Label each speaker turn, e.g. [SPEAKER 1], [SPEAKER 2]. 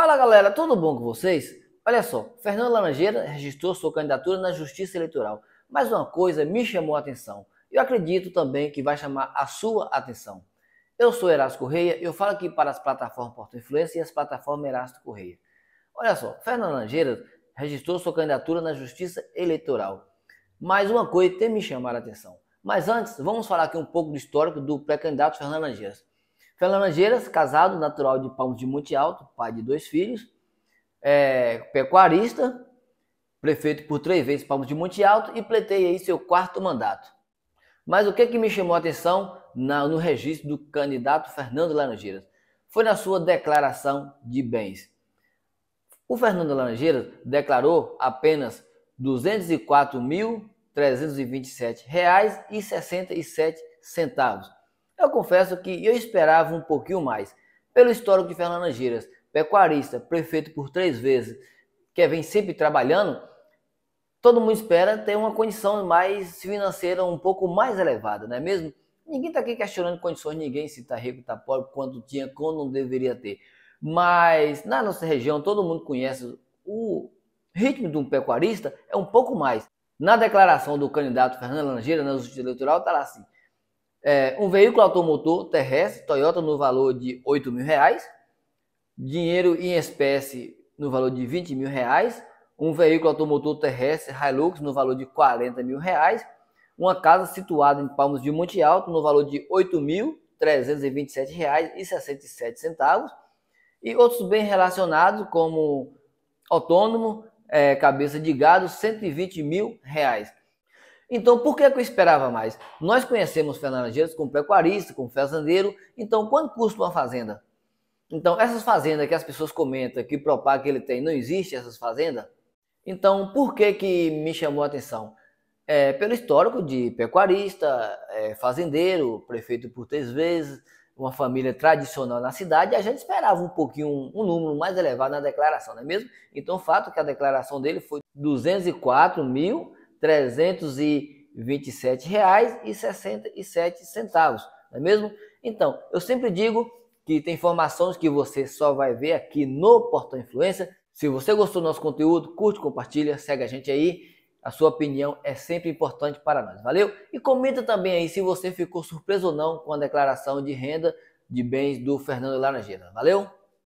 [SPEAKER 1] Fala galera, tudo bom com vocês? Olha só, Fernando Laranjeira registrou sua candidatura na Justiça Eleitoral, mas uma coisa me chamou a atenção. Eu acredito também que vai chamar a sua atenção. Eu sou Erasto Correia, eu falo aqui para as plataformas Porto Influência e as plataformas Erasto Correia. Olha só, Fernando Laranjeira registrou sua candidatura na Justiça Eleitoral. Mas uma coisa tem me chamado a atenção. Mas antes, vamos falar aqui um pouco do histórico do pré-candidato Fernando Laranjeiras. Fernando Laranjeiras, casado, natural de Palmas de Monte Alto, pai de dois filhos, é, pecuarista, prefeito por três vezes Palmas de Monte Alto e pleitei aí seu quarto mandato. Mas o que, é que me chamou a atenção na, no registro do candidato Fernando Laranjeiras? Foi na sua declaração de bens. O Fernando Laranjeiras declarou apenas R$ 204.327,67 eu confesso que eu esperava um pouquinho mais. Pelo histórico de Fernando Angeiras, pecuarista, prefeito por três vezes, que vem sempre trabalhando, todo mundo espera ter uma condição mais financeira um pouco mais elevada, não é mesmo? Ninguém está aqui questionando condições, ninguém se está rico, está pobre, quanto tinha, quando não deveria ter. Mas na nossa região, todo mundo conhece o ritmo de um pecuarista, é um pouco mais. Na declaração do candidato Fernando Langeira, na justiça eleitoral, está lá assim: é, um veículo automotor terrestre, Toyota, no valor de 8 mil reais. Dinheiro em espécie no valor de 20 mil reais. Um veículo automotor terrestre Hilux no valor de 40 mil reais. Uma casa situada em Palmas de Monte Alto no valor de R$ 8.327,67. E outros bens relacionados como autônomo, é, cabeça de gado, 120 mil reais. Então, por que, que eu esperava mais? Nós conhecemos fazendeiros como pecuarista, como fazendeiro. Então, quanto custa uma fazenda? Então, essas fazendas que as pessoas comentam que que ele tem, não existe essas fazendas? Então, por que que me chamou a atenção? É, pelo histórico de pecuarista, é, fazendeiro, prefeito por três vezes, uma família tradicional na cidade, a gente esperava um pouquinho, um, um número mais elevado na declaração, não é mesmo? Então, o fato é que a declaração dele foi 204 mil 327,67. Não é mesmo? Então, eu sempre digo que tem informações que você só vai ver aqui no Portal Influência. Se você gostou do nosso conteúdo, curte, compartilha, segue a gente aí. A sua opinião é sempre importante para nós. Valeu? E comenta também aí se você ficou surpreso ou não com a declaração de renda de bens do Fernando Laranjeira. Valeu?